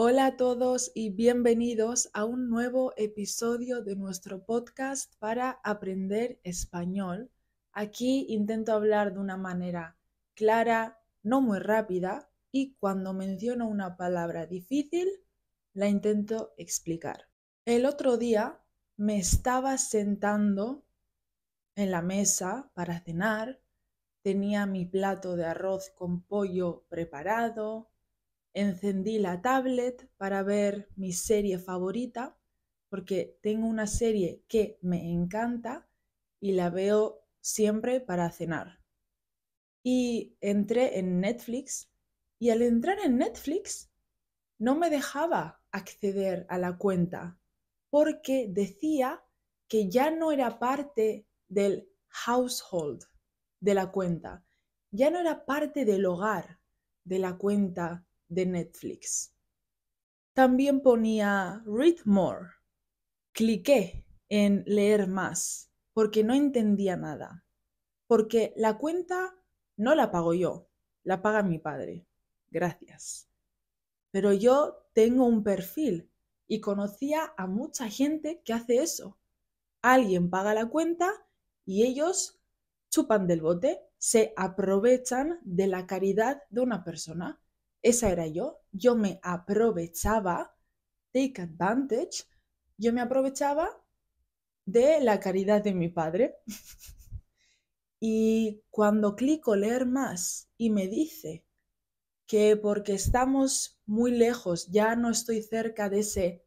Hola a todos y bienvenidos a un nuevo episodio de nuestro podcast para aprender español. Aquí intento hablar de una manera clara, no muy rápida, y cuando menciono una palabra difícil, la intento explicar. El otro día me estaba sentando en la mesa para cenar, tenía mi plato de arroz con pollo preparado, encendí la tablet para ver mi serie favorita, porque tengo una serie que me encanta y la veo siempre para cenar. Y entré en Netflix y al entrar en Netflix no me dejaba acceder a la cuenta porque decía que ya no era parte del household de la cuenta, ya no era parte del hogar de la cuenta de Netflix. También ponía Read More. Cliqué en leer más porque no entendía nada. Porque la cuenta no la pago yo, la paga mi padre. Gracias. Pero yo tengo un perfil y conocía a mucha gente que hace eso. Alguien paga la cuenta y ellos chupan del bote, se aprovechan de la caridad de una persona. Esa era yo. Yo me aprovechaba, take advantage, yo me aprovechaba de la caridad de mi padre. y cuando clico leer más y me dice que porque estamos muy lejos, ya no estoy cerca de ese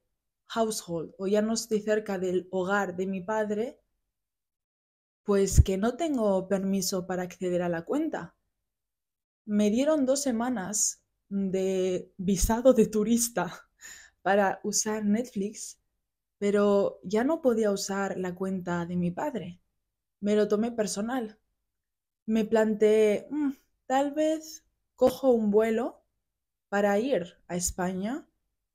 household o ya no estoy cerca del hogar de mi padre, pues que no tengo permiso para acceder a la cuenta. Me dieron dos semanas de visado de turista para usar Netflix, pero ya no podía usar la cuenta de mi padre. Me lo tomé personal. Me planteé, mm, tal vez cojo un vuelo para ir a España,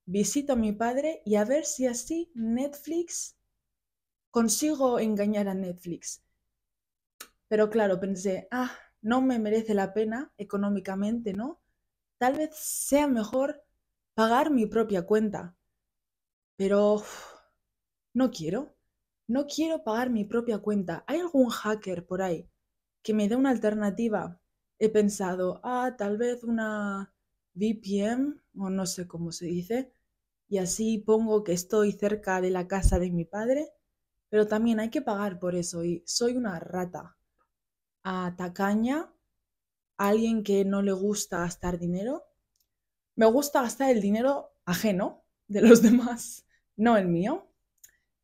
visito a mi padre y a ver si así Netflix consigo engañar a Netflix. Pero claro, pensé, ah, no me merece la pena económicamente, ¿no? tal vez sea mejor pagar mi propia cuenta. Pero no quiero. No quiero pagar mi propia cuenta. ¿Hay algún hacker por ahí que me dé una alternativa? He pensado, ah, tal vez una VPN o no sé cómo se dice. Y así pongo que estoy cerca de la casa de mi padre. Pero también hay que pagar por eso y soy una rata. A tacaña alguien que no le gusta gastar dinero, me gusta gastar el dinero ajeno de los demás, no el mío.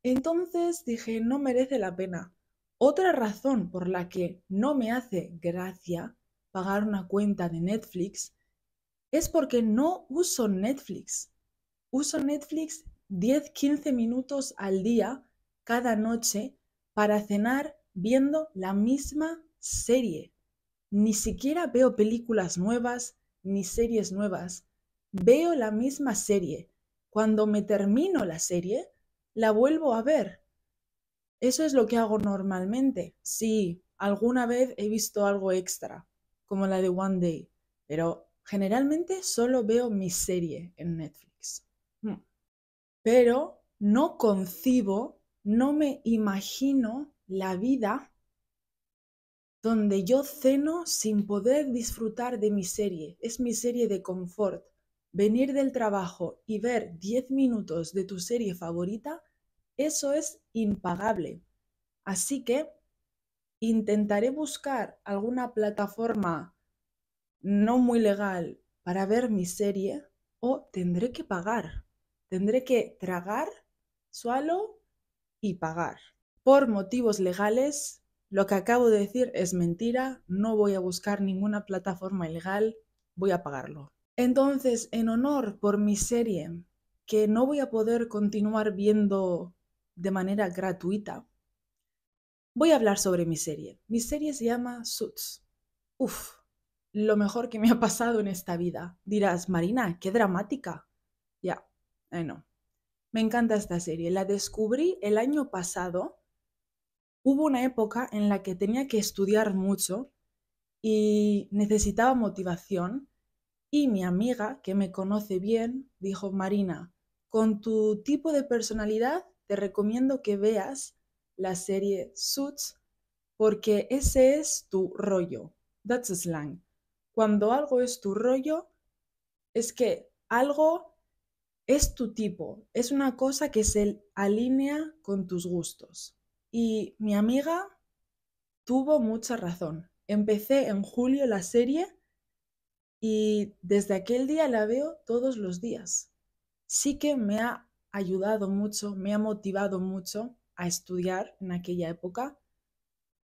Entonces dije, no merece la pena. Otra razón por la que no me hace gracia pagar una cuenta de Netflix es porque no uso Netflix. Uso Netflix 10-15 minutos al día, cada noche, para cenar viendo la misma serie ni siquiera veo películas nuevas ni series nuevas. Veo la misma serie. Cuando me termino la serie, la vuelvo a ver. Eso es lo que hago normalmente. Sí, alguna vez he visto algo extra, como la de One Day, pero generalmente solo veo mi serie en Netflix. Hmm. Pero no concibo, no me imagino la vida donde yo ceno sin poder disfrutar de mi serie. Es mi serie de confort. Venir del trabajo y ver 10 minutos de tu serie favorita, eso es impagable. Así que intentaré buscar alguna plataforma no muy legal para ver mi serie o tendré que pagar. Tendré que tragar, sualo y pagar. Por motivos legales, lo que acabo de decir es mentira, no voy a buscar ninguna plataforma ilegal, voy a pagarlo. Entonces, en honor por mi serie, que no voy a poder continuar viendo de manera gratuita, voy a hablar sobre mi serie. Mi serie se llama Suits. Uf, lo mejor que me ha pasado en esta vida. Dirás, Marina, qué dramática. Ya, bueno, eh, no. Me encanta esta serie. La descubrí el año pasado hubo una época en la que tenía que estudiar mucho y necesitaba motivación y mi amiga, que me conoce bien, dijo, Marina, con tu tipo de personalidad te recomiendo que veas la serie Suits porque ese es tu rollo. That's slang. Cuando algo es tu rollo, es que algo es tu tipo, es una cosa que se alinea con tus gustos. Y mi amiga tuvo mucha razón. Empecé en julio la serie y desde aquel día la veo todos los días. Sí que me ha ayudado mucho, me ha motivado mucho a estudiar en aquella época,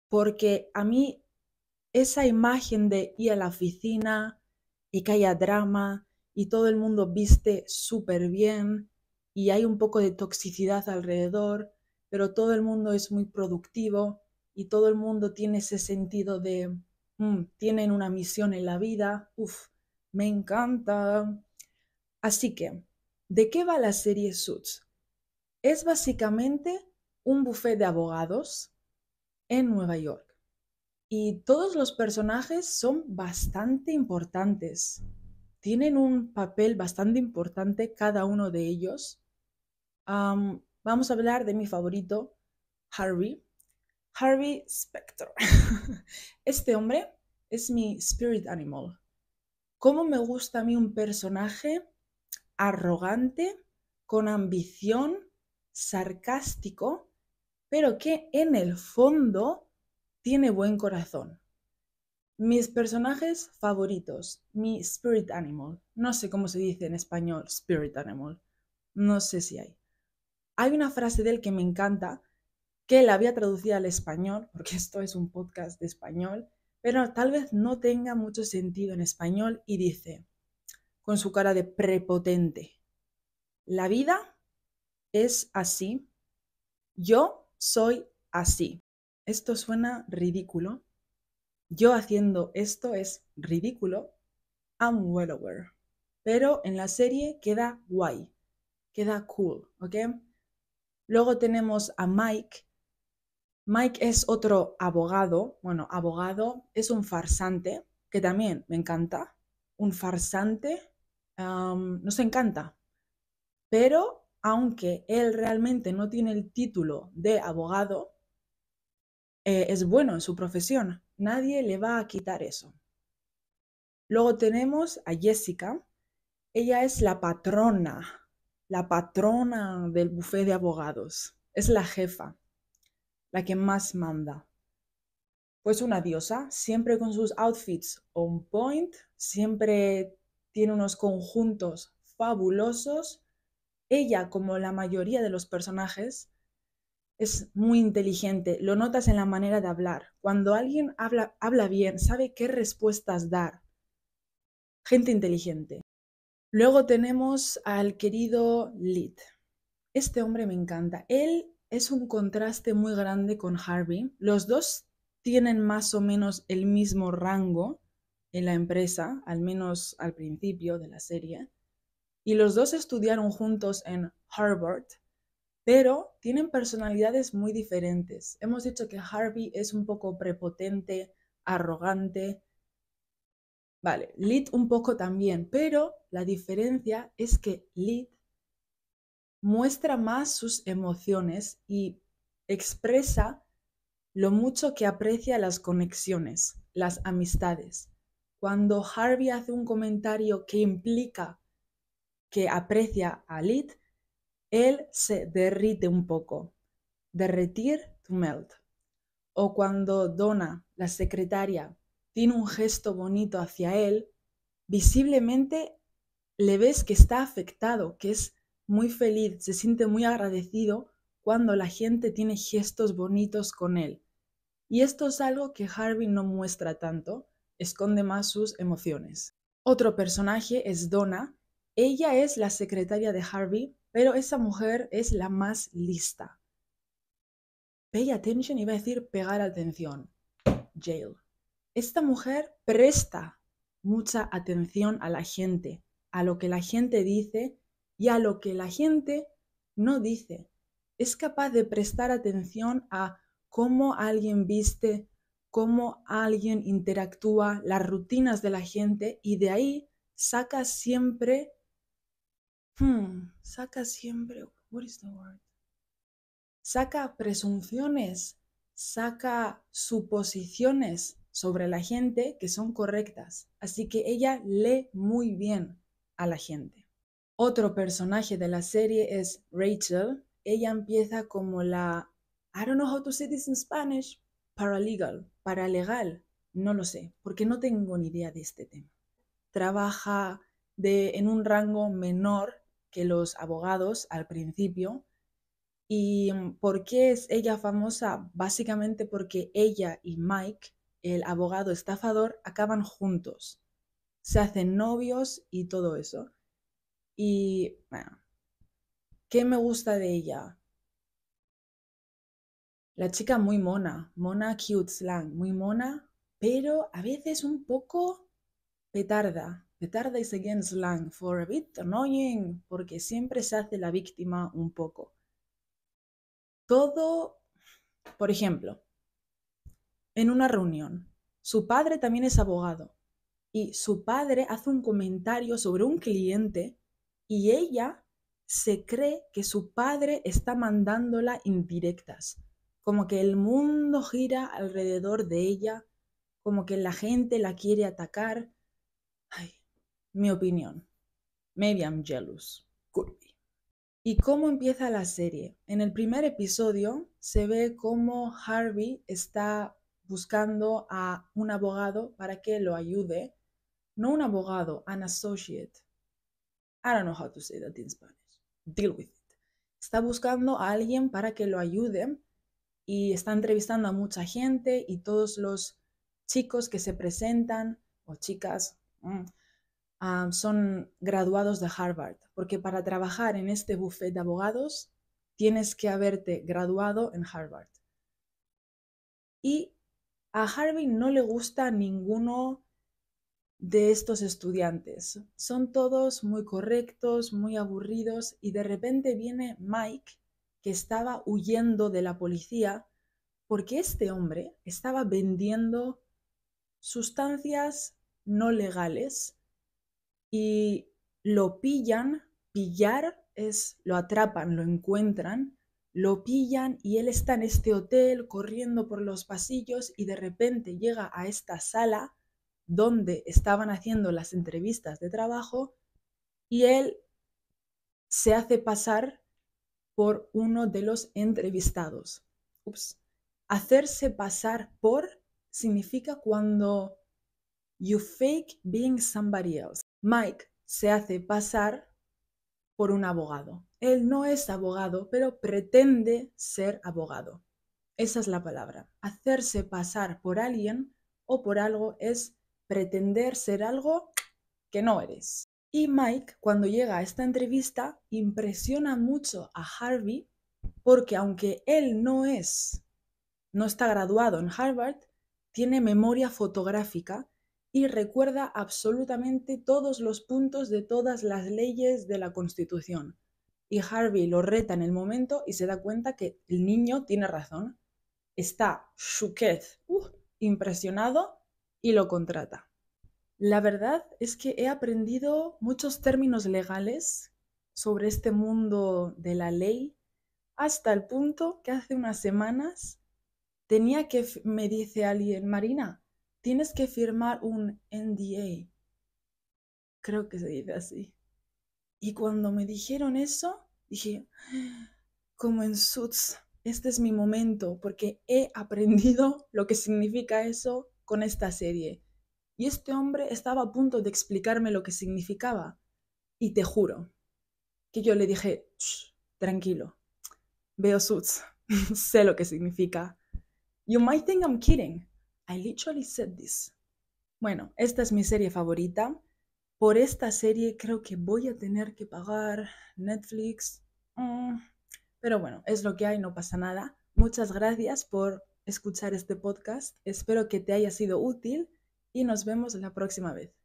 porque a mí esa imagen de ir a la oficina y que haya drama y todo el mundo viste súper bien y hay un poco de toxicidad alrededor, pero todo el mundo es muy productivo y todo el mundo tiene ese sentido de, mm, tienen una misión en la vida, uff, me encanta. Así que, ¿de qué va la serie Suits? Es básicamente un buffet de abogados en Nueva York. Y todos los personajes son bastante importantes. Tienen un papel bastante importante cada uno de ellos vamos a hablar de mi favorito, Harvey. Harvey Specter. Este hombre es mi spirit animal. ¿Cómo me gusta a mí un personaje arrogante, con ambición, sarcástico, pero que en el fondo tiene buen corazón? Mis personajes favoritos, mi spirit animal. No sé cómo se dice en español spirit animal. No sé si hay. Hay una frase de él que me encanta, que la había traducido al español, porque esto es un podcast de español, pero tal vez no tenga mucho sentido en español y dice, con su cara de prepotente, la vida es así, yo soy así. Esto suena ridículo. Yo haciendo esto es ridículo. I'm well aware. Pero en la serie queda guay, queda cool, ¿ok? Luego tenemos a Mike. Mike es otro abogado, bueno, abogado, es un farsante, que también me encanta. Un farsante nos encanta. Pero aunque él realmente no tiene el título de abogado, eh, es bueno en su profesión. Nadie le va a quitar eso. Luego tenemos a Jessica. Ella es la patrona la patrona del bufé de abogados, es la jefa, la que más manda. Pues una diosa, siempre con sus outfits on point, siempre tiene unos conjuntos fabulosos. Ella, como la mayoría de los personajes, es muy inteligente, lo notas en la manera de hablar. Cuando alguien habla, habla bien, sabe qué respuestas dar. Gente inteligente. Luego tenemos al querido Lit. Este hombre me encanta. Él es un contraste muy grande con Harvey. Los dos tienen más o menos el mismo rango en la empresa, al menos al principio de la serie. Y los dos estudiaron juntos en Harvard, pero tienen personalidades muy diferentes. Hemos dicho que Harvey es un poco prepotente, arrogante, Vale, lead un poco también, pero la diferencia es que lead muestra más sus emociones y expresa lo mucho que aprecia las conexiones, las amistades. Cuando Harvey hace un comentario que implica que aprecia a Lid, él se derrite un poco. Derretir to melt. O cuando Donna, la secretaria, tiene un gesto bonito hacia él, visiblemente le ves que está afectado, que es muy feliz, se siente muy agradecido cuando la gente tiene gestos bonitos con él. Y esto es algo que Harvey no muestra tanto, esconde más sus emociones. Otro personaje es Donna. Ella es la secretaria de Harvey, pero esa mujer es la más lista. Pay attention, iba a decir pegar atención. Jail. Esta mujer presta mucha atención a la gente, a lo que la gente dice y a lo que la gente no dice. Es capaz de prestar atención a cómo alguien viste, cómo alguien interactúa, las rutinas de la gente y de ahí saca siempre, hmm, saca siempre, what is the word? Saca presunciones, saca suposiciones, sobre la gente que son correctas, así que ella lee muy bien a la gente. Otro personaje de la serie es Rachel. Ella empieza como la I don't know how to say this in Spanish, paralegal, paralegal, no lo sé, porque no tengo ni idea de este tema. Trabaja de, en un rango menor que los abogados al principio. ¿Y mm, por qué es ella famosa? Básicamente porque ella y Mike el abogado estafador acaban juntos. Se hacen novios y todo eso. Y, bueno, ¿qué me gusta de ella? La chica muy mona, mona cute slang, muy mona, pero a veces un poco petarda. Petarda is again slang, for a bit annoying, porque siempre se hace la víctima un poco. Todo, por ejemplo, en una reunión. Su padre también es abogado. Y su padre hace un comentario sobre un cliente y ella se cree que su padre está mandándola indirectas, como que el mundo gira alrededor de ella, como que la gente la quiere atacar. Ay, mi opinión. Maybe I'm jealous. Could ¿Y cómo empieza la serie? En el primer episodio se ve cómo Harvey está buscando a un abogado para que lo ayude. No un abogado, an associate. I don't know how to say Spanish. Deal with it. Está buscando a alguien para que lo ayude y está entrevistando a mucha gente y todos los chicos que se presentan o chicas mm, ah, son graduados de Harvard, porque para trabajar en este buffet de abogados tienes que haberte graduado en Harvard. Y a Harvey no le gusta ninguno de estos estudiantes. Son todos muy correctos, muy aburridos y de repente viene Mike, que estaba huyendo de la policía, porque este hombre estaba vendiendo sustancias no legales y lo pillan, pillar es lo atrapan, lo encuentran lo pillan y él está en este hotel corriendo por los pasillos y de repente llega a esta sala donde estaban haciendo las entrevistas de trabajo y él se hace pasar por uno de los entrevistados. Hacerse pasar por significa cuando you fake being somebody else. Mike se hace pasar por un abogado. Él no es abogado, pero pretende ser abogado. Esa es la palabra. Hacerse pasar por alguien o por algo es pretender ser algo que no eres. Y Mike, cuando llega a esta entrevista, impresiona mucho a Harvey porque aunque él no es, no está graduado en Harvard, tiene memoria fotográfica y recuerda absolutamente todos los puntos de todas las leyes de la Constitución. Y Harvey lo reta en el momento y se da cuenta que el niño tiene razón. Está su uh, impresionado y lo contrata. La verdad es que he aprendido muchos términos legales sobre este mundo de la ley hasta el punto que hace unas semanas tenía que me dice alguien, Marina, tienes que firmar un NDA. Creo que se dice así. Y cuando me dijeron eso, dije, como en Suits, este es mi momento porque he aprendido lo que significa eso con esta serie. Y este hombre estaba a punto de explicarme lo que significaba. Y te juro que yo le dije, tranquilo, veo Suits, sé lo que significa. You might think I'm kidding, I literally said this. Bueno, esta es mi serie favorita. Por esta serie creo que voy a tener que pagar Netflix. Mm, pero bueno, es lo que hay, no pasa nada. Muchas gracias por escuchar este podcast. Espero que te haya sido útil y nos vemos la próxima vez.